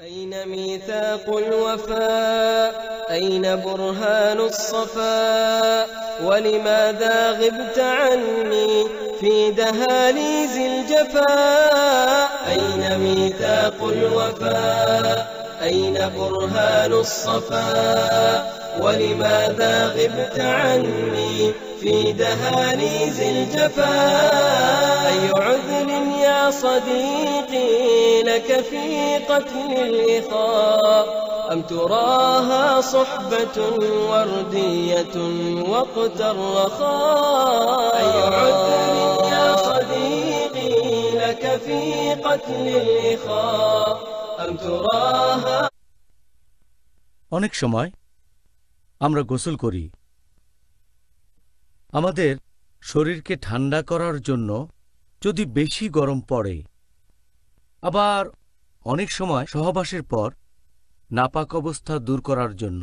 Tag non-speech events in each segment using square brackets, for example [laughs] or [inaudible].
أين ميثاق الوفاء أين برهان الصفاء ولماذا غبت عني في دهاليز الجفاء أين ميثاق الوفاء أين برهان الصفاء ولماذا غبت عني في دهاليز الجفا أي عذر يا صديقي لك في قتل الإخاء أم تراها صحبة وردية وقت الرخاء أي عذر يا صديقي لك في قتل الإخاء أم تراها অনেক সময় আমরা গোসল করি আমাদের শরীরকে ঠান্ডা করার জন্য যদি বেশি গরম পড়ে আবার অনেক সময় সহবাসের পর নাপাক অবস্থা দূর করার জন্য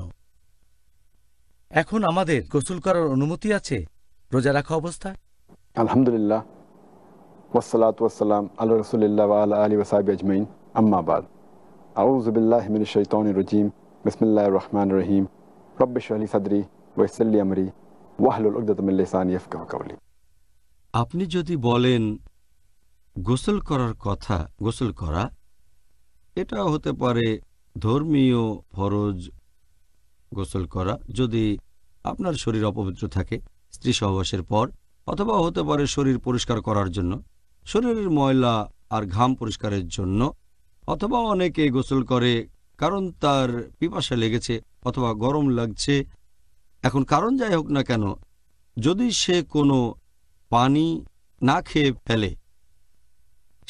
এখন আমাদের গোসল করার অনুমতি আছে রোজা রাখা অবস্থায় আলহামদুলিল্লাহ ওসালাত ওয়াসালাম আল্লাহ রসুলিল্লাহ আল্লাহ আলী ওসাহাবি আজমাইন আম্মাবাদ আউজবিল্লাহমিন শৈতন রজিম রহমান রহিম لي امري واحلل আমরি من لساني يفقهوا قولي আপনি যদি বলেন গোসল করার কথা গোসল করা এটা হতে পারে ধর্মীয় ফরজ গোসল করা যদি আপনার শরীর অপবিত্র থাকে স্ত্রী সহবাসের পর অথবা হতে পারে শরীর পরিষ্কার করার জন্য শরীরের ময়লা আর ঘাম পরিষ্কারের জন্য অথবা অনেকে গোসল করে কারণ তার পিপাসা লেগেছে অথবা গরম লাগছে এখন কারণ যাই হোক না কেন যদি সে কোনো পানি না খেয়ে ফেলে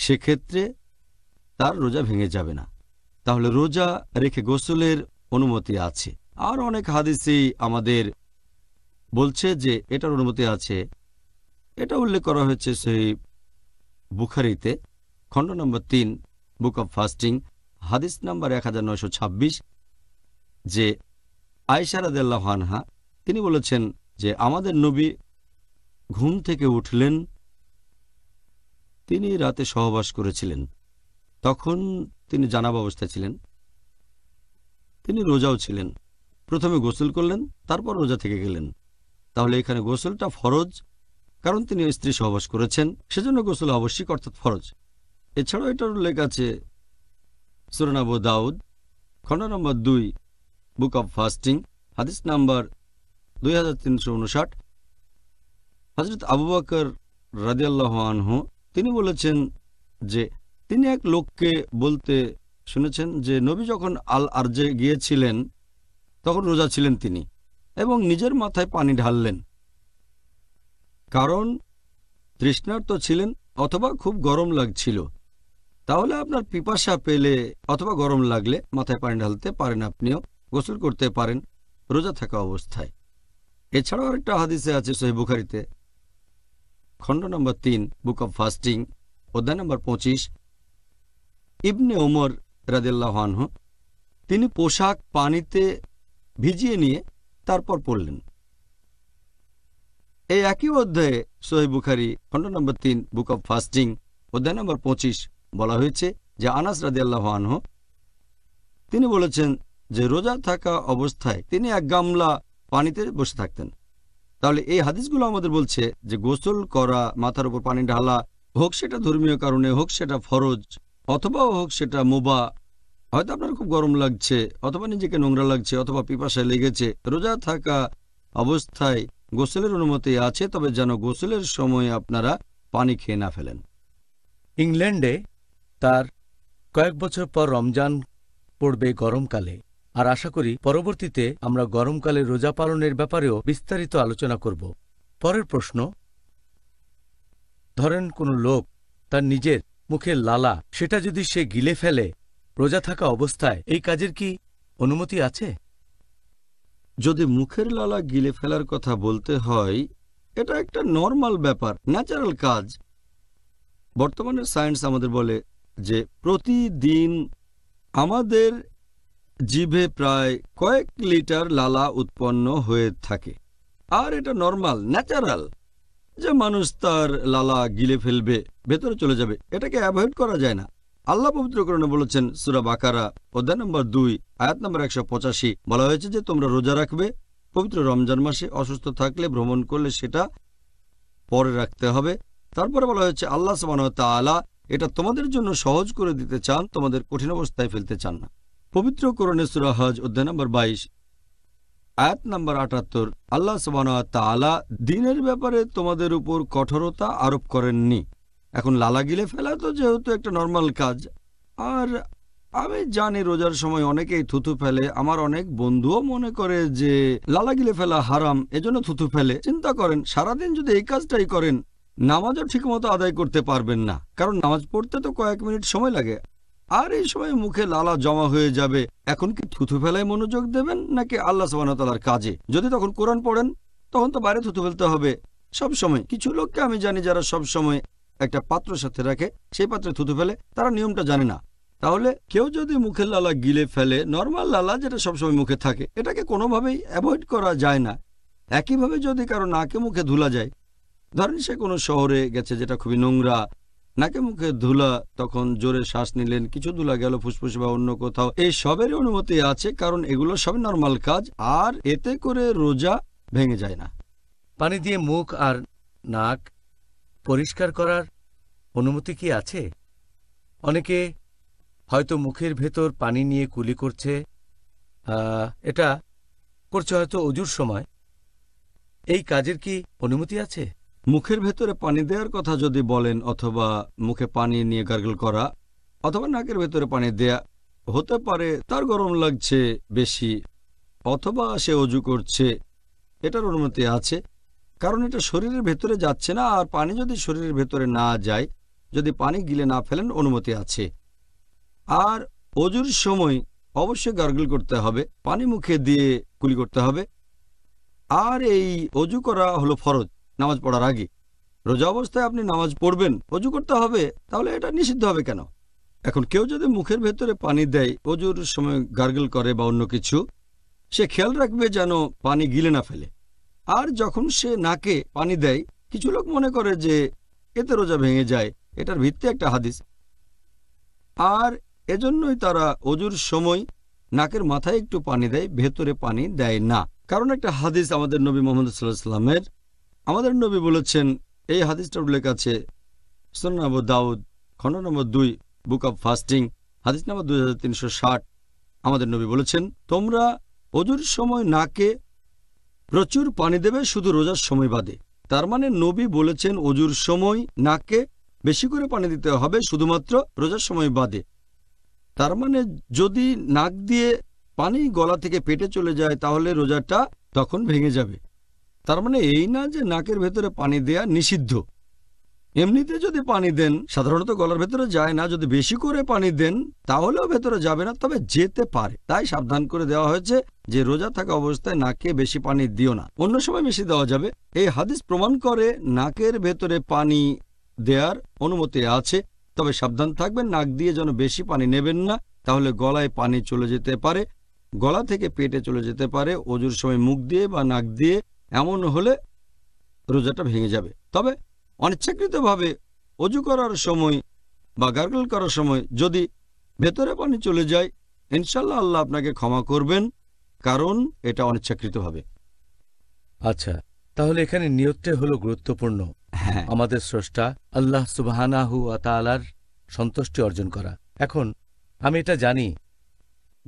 সেক্ষেত্রে তার রোজা ভেঙে যাবে না তাহলে রোজা রেখে গোসলের অনুমতি আছে আর অনেক হাদিসি আমাদের বলছে যে এটার অনুমতি আছে এটা উল্লেখ করা হয়েছে সেই বুখারিতে খণ্ড নম্বর তিন বুক অব ফাস্টিং হাদিস নাম্বার এক যে আয়সারাদাল্লাহ তিনি বলেছেন যে আমাদের নবী ঘুম থেকে উঠলেন তিনি রাতে সহবাস করেছিলেন তখন তিনি জানাব অবস্থা ছিলেন তিনি রোজাও ছিলেন প্রথমে গোসল করলেন তারপর রোজা থেকে গেলেন তাহলে এখানে গোসলটা ফরজ কারণ তিনি স্ত্রী সহবাস করেছেন সেজন্য গোসল অবশ্যই অর্থাৎ ফরজ এছাড়াও এটার উল্লেখ আছে সুরনাব দাউদ খণ্ড নম্বর দুই বুক অব ফাস্টিং হাদিস নাম্বার দুই হাজার তিনশো উনষাট আবু বাকর রাজিয়াল্লাহ আনহু তিনি বলেছেন যে তিনি এক লোককে বলতে শুনেছেন যে নবী যখন আল আরজে গিয়েছিলেন তখন রোজা ছিলেন তিনি এবং নিজের মাথায় পানি ঢাললেন কারণ তৃষ্ণার্ত ছিলেন অথবা খুব গরম লাগছিল তাহলে আপনার পিপাসা পেলে অথবা গরম লাগলে মাথায় পানি ঢালতে পারেন আপনিও গোসল করতে পারেন রোজা থাকা অবস্থায় এছাড়াও আরেকটা হাদিসে আছে সোহেব বুখারিতে খণ্ড নম্বর তিন বুক অব ফাস্টিং অধ্যায় নম্বর পঁচিশ ইবনে ওমর রাদিল্লাহ তিনি পোশাক পানিতে ভিজিয়ে নিয়ে তারপর পড়লেন এই একই অধ্যায়ে সোহেব বুখারি খণ্ড নম্বর তিন বুক অব ফাস্টিং অধ্যায় নম্বর পঁচিশ বলা হয়েছে যে আনাস রাদিয়াল্লাহ আনহ তিনি বলেছেন যে রোজা থাকা অবস্থায় তিনি এক গামলা পানিতে বসে থাকতেন তাহলে এই হাদিসগুলো আমাদের বলছে যে গোসল করা মাথার উপর পানি ঢালা হোক সেটা ধর্মীয় কারণে হোক সেটা ফরজ অথবা হোক সেটা মোবা হয়তো আপনার খুব গরম লাগছে অথবা নিজেকে নোংরা লাগছে অথবা পিপাসায় লেগেছে রোজা থাকা অবস্থায় গোসলের অনুমতি আছে তবে যেন গোসলের সময় আপনারা পানি খেয়ে না ফেলেন ইংল্যান্ডে তার কয়েক বছর পর রমজান পড়বে গরমকালে আর আশা করি পরবর্তীতে আমরা গরমকালে রোজা পালনের ব্যাপারেও বিস্তারিত আলোচনা করব পরের প্রশ্ন ধরেন কোনো লোক তার নিজের মুখের লালা সেটা যদি সে গিলে ফেলে রোজা থাকা অবস্থায় এই কাজের কি অনুমতি আছে যদি মুখের লালা গিলে ফেলার কথা বলতে হয় এটা একটা নর্মাল ব্যাপার ন্যাচারাল কাজ বর্তমানে সায়েন্স আমাদের বলে যে প্রতিদিন আমাদের জিভে প্রায় কয়েক লিটার লালা উৎপন্ন হয়ে থাকে আর এটা নর্মাল ন্যাচারাল যে মানুষ তার লালা গিলে ফেলবে ভেতরে চলে যাবে এটাকে অ্যাভয়েড করা যায় না আল্লাহ পবিত্রকরণে বলেছেন সুরা বাকারা অধ্যায় নম্বর দুই আয়াত নম্বর একশো পঁচাশি বলা হয়েছে যে তোমরা রোজা রাখবে পবিত্র রমজান মাসে অসুস্থ থাকলে ভ্রমণ করলে সেটা পরে রাখতে হবে তারপরে বলা হয়েছে আল্লাহ সামান এটা তোমাদের জন্য সহজ করে দিতে চান তোমাদের কঠিন অবস্থায় ফেলতে চান না পবিত্র করণে হজ অধ্যায় নম্বর বাইশ আয়াত নম্বর আটাত্তর আল্লাহ সবানা দিনের ব্যাপারে তোমাদের উপর কঠোরতা আরোপ করেননি এখন লালা গিলে ফেলা তো যেহেতু একটা নর্মাল কাজ আর আমি জানি রোজার সময় অনেকেই থুথু ফেলে আমার অনেক বন্ধুও মনে করে যে লালা গিলে ফেলা হারাম এজন্য থুথু ফেলে চিন্তা করেন সারাদিন যদি এই কাজটাই করেন নামাজও ঠিকমতো আদায় করতে পারবেন না কারণ নামাজ পড়তে তো কয়েক মিনিট সময় লাগে আর এই সময় মুখে লালা জমা হয়ে যাবে এখন কি থুথু ফেলায় মনোযোগ দেবেন নাকি আল্লাহ সবানতালার কাজে যদি তখন কোরআন পড়েন তখন তো বাইরে থুথু ফেলতে হবে সব সময় কিছু লোককে আমি জানি যারা সব সময় একটা পাত্র সাথে রাখে সেই পাত্রে থুথু ফেলে তারা নিয়মটা জানে না তাহলে কেউ যদি মুখের লালা গিলে ফেলে নর্মাল লালা যেটা সবসময় মুখে থাকে এটাকে কোনোভাবেই অ্যাভয়েড করা যায় না একইভাবে যদি কারো নাকে মুখে ধুলা যায় ধরেন সে কোনো শহরে গেছে যেটা খুবই নোংরা নাকে মুখে ধুলা তখন জোরে শ্বাস নিলেন কিছু ধুলা গেল ফুসফুসে বা অন্য কোথাও এই সবের অনুমতি আছে কারণ এগুলো সবই নর্মাল কাজ আর এতে করে রোজা ভেঙে যায় না পানি দিয়ে মুখ আর নাক পরিষ্কার করার অনুমতি কি আছে অনেকে হয়তো মুখের ভেতর পানি নিয়ে কুলি করছে এটা করছে হয়তো অজুর সময় এই কাজের কি অনুমতি আছে মুখের ভেতরে পানি দেওয়ার কথা যদি বলেন অথবা মুখে পানি নিয়ে গার্গল করা অথবা নাকের ভেতরে পানি দেয়া হতে পারে তার গরম লাগছে বেশি অথবা সে অজু করছে এটার অনুমতি আছে কারণ এটা শরীরের ভেতরে যাচ্ছে না আর পানি যদি শরীরের ভেতরে না যায় যদি পানি গিলে না ফেলেন অনুমতি আছে আর অজুর সময় অবশ্যই গার্গল করতে হবে পানি মুখে দিয়ে কুলি করতে হবে আর এই অজু করা হলো ফরজ নামাজ পড়ার আগে রোজা অবস্থায় আপনি নামাজ পড়বেন অজু করতে হবে তাহলে এটা নিষিদ্ধ হবে কেন এখন কেউ যদি মুখের ভেতরে পানি দেয় অজুর সময় গার্গল করে বা অন্য কিছু সে খেয়াল রাখবে যেন পানি গিলে না ফেলে আর যখন সে নাকে পানি দেয় কিছু লোক মনে করে যে এতে রোজা ভেঙে যায় এটার ভিত্তি একটা হাদিস আর এজন্যই তারা অজুর সময় নাকের মাথায় একটু পানি দেয় ভেতরে পানি দেয় না কারণ একটা হাদিস আমাদের নবী মোহাম্মদ সাল্লাহ সাল্লামের আমাদের নবী বলেছেন এই হাদিসটা উল্লেখ আছে সোন নম্বর দাউদ খণ্ড নম্বর দুই বুক অব ফাস্টিং হাদিস নম্বর দুই আমাদের নবী বলেছেন তোমরা অজুর সময় নাকে প্রচুর পানি দেবে শুধু রোজার সময় বাদে তার মানে নবী বলেছেন অজুর সময় নাকে বেশি করে পানি দিতে হবে শুধুমাত্র রোজার সময় বাদে তার মানে যদি নাক দিয়ে পানি গলা থেকে পেটে চলে যায় তাহলে রোজাটা তখন ভেঙে যাবে তার মানে এই না যে নাকের ভেতরে পানি দেয়া নিষিদ্ধ এমনিতে যদি পানি দেন সাধারণত গলার ভেতরে যায় না যদি বেশি করে পানি দেন তাহলেও ভেতরে যাবে না তবে যেতে পারে তাই সাবধান করে দেওয়া হয়েছে যে রোজা থাকা অবস্থায় নাকে বেশি পানি দিও না অন্য সময় বেশি দেওয়া যাবে এই হাদিস প্রমাণ করে নাকের ভেতরে পানি দেয়ার অনুমতি আছে তবে সাবধান থাকবেন নাক দিয়ে যেন বেশি পানি নেবেন না তাহলে গলায় পানি চলে যেতে পারে গলা থেকে পেটে চলে যেতে পারে অজুর সময় মুখ দিয়ে বা নাক দিয়ে এমন হলে রোজাটা ভেঙে যাবে তবে অনিচ্ছাকৃতভাবে অজু করার সময় বা গার্গল করার সময় যদি ভেতরে পানি চলে যায় ইনশাল্লাহ আল্লাহ আপনাকে ক্ষমা করবেন কারণ এটা অনিচ্ছাকৃতভাবে আচ্ছা তাহলে এখানে নিয়তটা হলো গুরুত্বপূর্ণ হ্যাঁ আমাদের স্রষ্টা আল্লাহ সুবাহানাহু আতালার সন্তুষ্টি অর্জন করা এখন আমি এটা জানি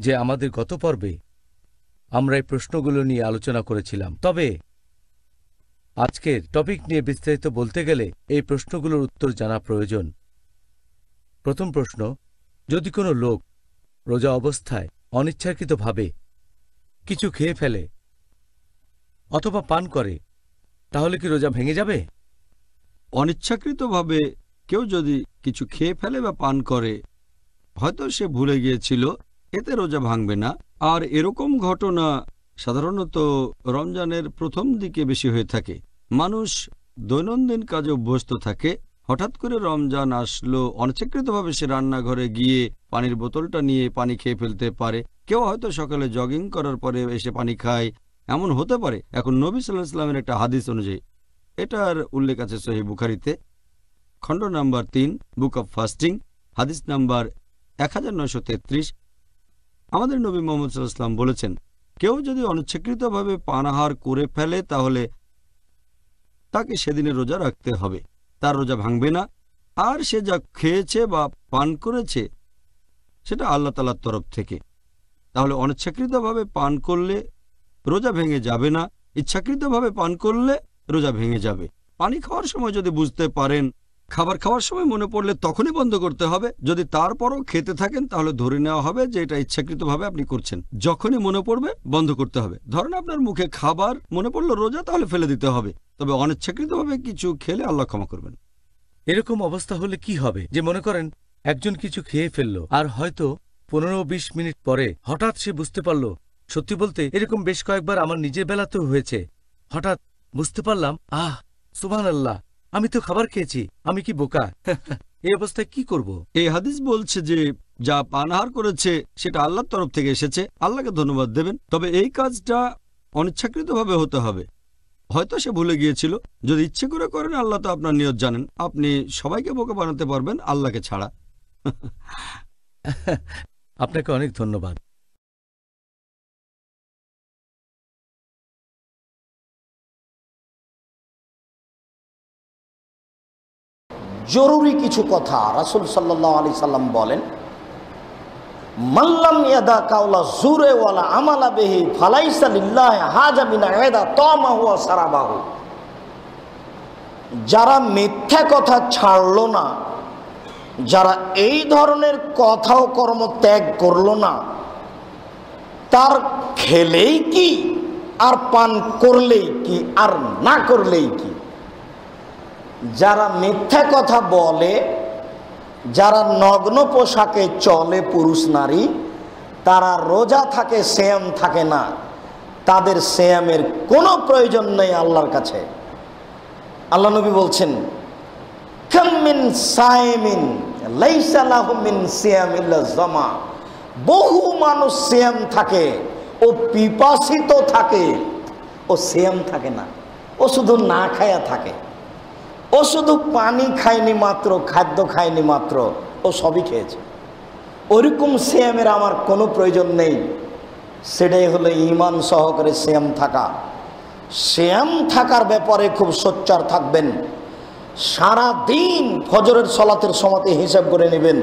যে আমাদের গত পর্বে আমরা এই প্রশ্নগুলো নিয়ে আলোচনা করেছিলাম তবে আজকের টপিক নিয়ে বিস্তারিত বলতে গেলে এই প্রশ্নগুলোর উত্তর জানা প্রয়োজন প্রথম প্রশ্ন যদি কোনো লোক রোজা অবস্থায় অনিচ্ছাকৃতভাবে কিছু খেয়ে ফেলে অথবা পান করে তাহলে কি রোজা ভেঙে যাবে অনিচ্ছাকৃতভাবে কেউ যদি কিছু খেয়ে ফেলে বা পান করে হয়তো সে ভুলে গিয়েছিল এতে রোজা ভাঙবে না আর এরকম ঘটনা সাধারণত রমজানের প্রথম দিকে বেশি হয়ে থাকে মানুষ দৈনন্দিন কাজে অভ্যস্ত থাকে হঠাৎ করে রমজান আসলো অনস্বীকৃতভাবে সে রান্নাঘরে গিয়ে পানির বোতলটা নিয়ে পানি খেয়ে ফেলতে পারে কেউ হয়তো সকালে জগিং করার পরে এসে পানি খায় এমন হতে পারে এখন নবী সাল্লাহ ইসলামের একটা হাদিস অনুযায়ী এটার উল্লেখ আছে সহি বুখারিতে খণ্ড নাম্বার তিন বুক অব ফাস্টিং হাদিস নাম্বার এক আমাদের নবী মোহাম্মদ সাল্লাহ বলেছেন কেউ যদি অনিচ্ছাকৃতভাবে পানাহার করে ফেলে তাহলে তাকে সেদিনে রোজা রাখতে হবে তার রোজা ভাঙবে না আর সে যা খেয়েছে বা পান করেছে সেটা আল্লাহ তালার তরফ থেকে তাহলে অনিচ্ছাকৃতভাবে পান করলে রোজা ভেঙে যাবে না ইচ্ছাকৃতভাবে পান করলে রোজা ভেঙে যাবে পানি খাওয়ার সময় যদি বুঝতে পারেন খাবার খাওয়ার সময় মনে পড়লে তখনই বন্ধ করতে হবে যদি তারপরও খেতে থাকেন তাহলে ধরে নেওয়া হবে যে এটা ইচ্ছাকৃতভাবে আপনি করছেন যখনই মনে পড়বে বন্ধ করতে হবে ধরেন আপনার মুখে খাবার মনে পড়লো রোজা তাহলে ফেলে দিতে হবে তবে অনিচ্ছাকৃতভাবে কিছু খেলে আল্লাহ ক্ষমা করবেন এরকম অবস্থা হলে কি হবে যে মনে করেন একজন কিছু খেয়ে ফেললো আর হয়তো পনেরো বিশ মিনিট পরে হঠাৎ সে বুঝতে পারল সত্যি বলতে এরকম বেশ কয়েকবার আমার নিজের বেলাতেও হয়েছে হঠাৎ বুঝতে পারলাম আহ সুবাহ আল্লাহ আমি তো খাবার খেয়েছি আমি কি বোকা [laughs] এই অবস্থায় কি করব। এই হাদিস বলছে যে যা পানহার করেছে সেটা আল্লাহর তরফ থেকে এসেছে আল্লাহকে ধন্যবাদ দেবেন তবে এই কাজটা অনিচ্ছাকৃতভাবে হতে হবে হয়তো সে ভুলে গিয়েছিল যদি ইচ্ছে করে করেন আল্লাহ তো আপনার নিয়ত জানেন আপনি সবাইকে বোকা বানাতে পারবেন আল্লাহকে ছাড়া [laughs] আপনাকে অনেক ধন্যবাদ জরুরি কিছু কথা রাসুল সাল্লাহ আলি সাল্লাম বলেন মাল্লাম ইয়াদা কাউলা জুরে ওয়ালা আমালা বেহি ফালাইসা হাজামিনা এদা তমা সারাবাহু যারা মিথ্যা কথা ছাড়ল না যারা এই ধরনের কথাও কর্ম ত্যাগ করল না তার খেলেই কি আর পান করলেই কি আর না করলেই কি যারা মিথ্যা কথা বলে যারা নগ্ন পোশাকে চলে পুরুষ নারী তারা রোজা থাকে শ্যাম থাকে না তাদের শ্যামের কোনো প্রয়োজন নেই আল্লাহর কাছে আল্লাহ নবী বলছেন জমা বহু মানুষ শ্যাম থাকে ও পিপাসিত থাকে ও শ্যাম থাকে না ও শুধু না খায়া থাকে ও শুধু পানি খায়নি মাত্র খাদ্য খায়নি মাত্র ও সবই খেয়েছে ওরকম শ্যামের আমার কোনো প্রয়োজন নেই সেটাই হলো ইমান সহকারে শ্যাম থাকা শ্যাম থাকার ব্যাপারে খুব সোচ্চার থাকবেন সারা দিন ফজরের সলাতের সমাতে হিসাব করে নেবেন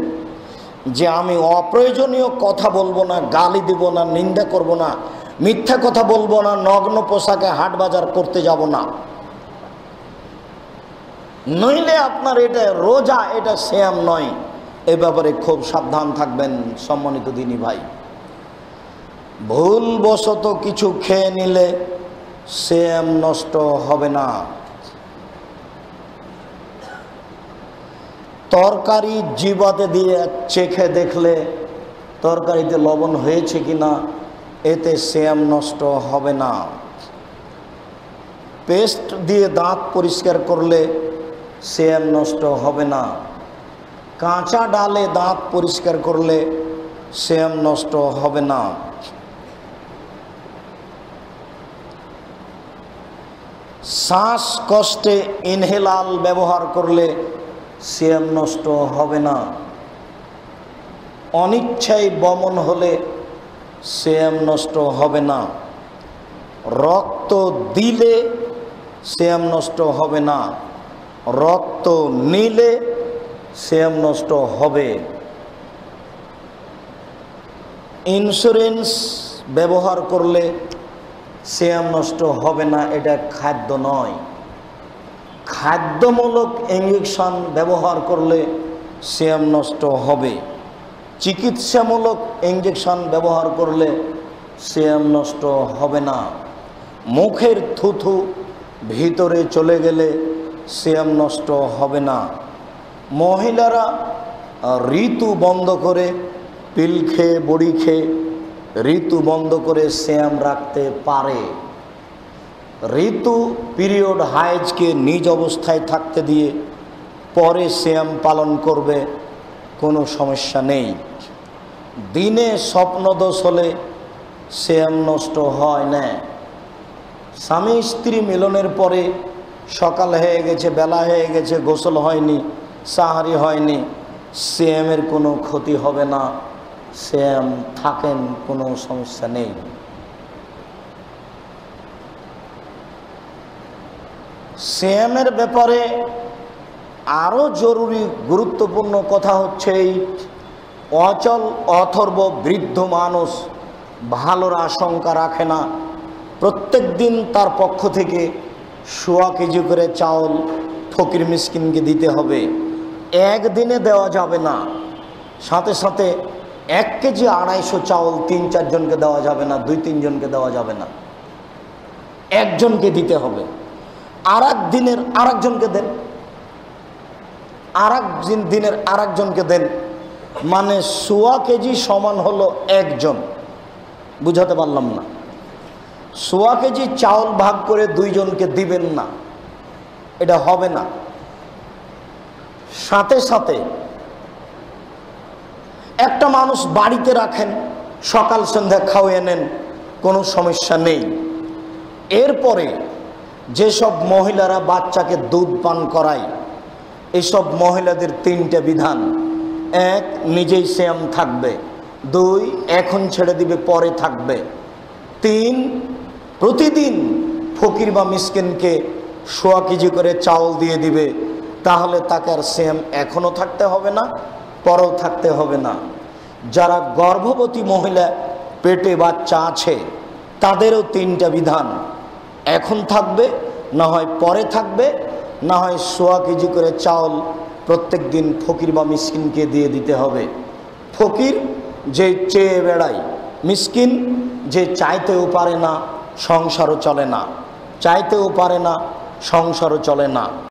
যে আমি অপ্রয়োজনীয় কথা বলবো না গালি দিব না নিন্দা করব না মিথ্যা কথা বলবো না নগ্ন পোশাকে হাট বাজার করতে যাব না নইলে আপনার এটা রোজা এটা শ্যাম নয় এ ব্যাপারে খুব সাবধান থাকবেন সম্মানিত দিনী ভাই ভুলবশত কিছু খেয়ে নিলে শ্যাম নষ্ট হবে না তরকারি জিবাতে দিয়ে চেখে দেখলে তরকারিতে লবণ হয়েছে কি না এতে শ্যাম নষ্ট হবে না পেস্ট দিয়ে দাঁত পরিষ্কার করলে সেম নষ্ট হবে না কাঁচা ডালে দাঁত পরিষ্কার করলে সেম নষ্ট হবে না শ্বাস কষ্টে ইনহেলাল ব্যবহার করলে সেম নষ্ট হবে না অনিচ্ছায় বমন হলে সেম নষ্ট হবে না রক্ত দিলে সেম নষ্ট হবে না রক্ত নিলে শ্যাম নষ্ট হবে ইন্স্যুরেন্স ব্যবহার করলে শ্যাম নষ্ট হবে না এটা খাদ্য নয় খাদ্যমূলক ইঞ্জেকশন ব্যবহার করলে শ্যাম নষ্ট হবে চিকিৎসামূলক ইঞ্জেকশন ব্যবহার করলে শ্যাম নষ্ট হবে না মুখের থুথু ভিতরে চলে গেলে সিয়াম নষ্ট হবে না মহিলারা ঋতু বন্ধ করে পিল খেয়ে বড়ি খেয়ে ঋতু বন্ধ করে শ্যাম রাখতে পারে ঋতু পিরিয়ড হায়েজকে নিজ অবস্থায় থাকতে দিয়ে পরে শ্যাম পালন করবে কোনো সমস্যা নেই দিনে স্বপ্নদোষ হলে শ্যাম নষ্ট হয় না স্বামী স্ত্রী মিলনের পরে সকাল হয়ে গেছে বেলা হয়ে গেছে গোসল হয়নি সাহারি হয়নি সিএমের কোনো ক্ষতি হবে না সিএম থাকেন কোনো সমস্যা নেই সিএমের ব্যাপারে আরও জরুরি গুরুত্বপূর্ণ কথা হচ্ছে এই অচল অথর্ব বৃদ্ধ মানুষ ভালোর আশঙ্কা রাখে না প্রত্যেক দিন তার পক্ষ থেকে সোয়া কেজি করে চাউল ফকির মিসকিনকে দিতে হবে একদিনে দেওয়া যাবে না সাথে সাথে এক কেজি আড়াইশো চাউল তিন চারজনকে দেওয়া যাবে না দুই তিনজনকে দেওয়া যাবে না একজনকে দিতে হবে আর দিনের আর একজনকে দেন আর দিনের আর একজনকে দেন মানে সোয়া কেজি সমান হলো একজন বুঝাতে পারলাম না সোয়া কেজি চাউল ভাগ করে দুইজনকে দিবেন না এটা হবে না সাথে সাথে একটা মানুষ বাড়িতে রাখেন সকাল সন্ধ্যা খাওয়াই নেন কোনো সমস্যা নেই এরপরে যেসব মহিলারা বাচ্চাকে দুধ পান করায় এইসব মহিলাদের তিনটে বিধান এক নিজেই শ্যাম থাকবে দুই এখন ছেড়ে দিবে পরে থাকবে তিন প্রতিদিন ফকির বা মিসকিনকে সোয়া কেজি করে চাউল দিয়ে দিবে তাহলে তাকে আর সেম এখনও থাকতে হবে না পরেও থাকতে হবে না যারা গর্ভবতী মহিলা পেটে বাচ্চা আছে তাদেরও তিনটা বিধান এখন থাকবে না হয় পরে থাকবে না হয় সোয়া কেজি করে চাউল প্রত্যেক দিন ফকির বা মিসকিনকে দিয়ে দিতে হবে ফকির যে চেয়ে বেড়ায় মিসকিন যে চাইতেও পারে না সংসারও চলে না চাইতেও পারে না সংসারও চলে না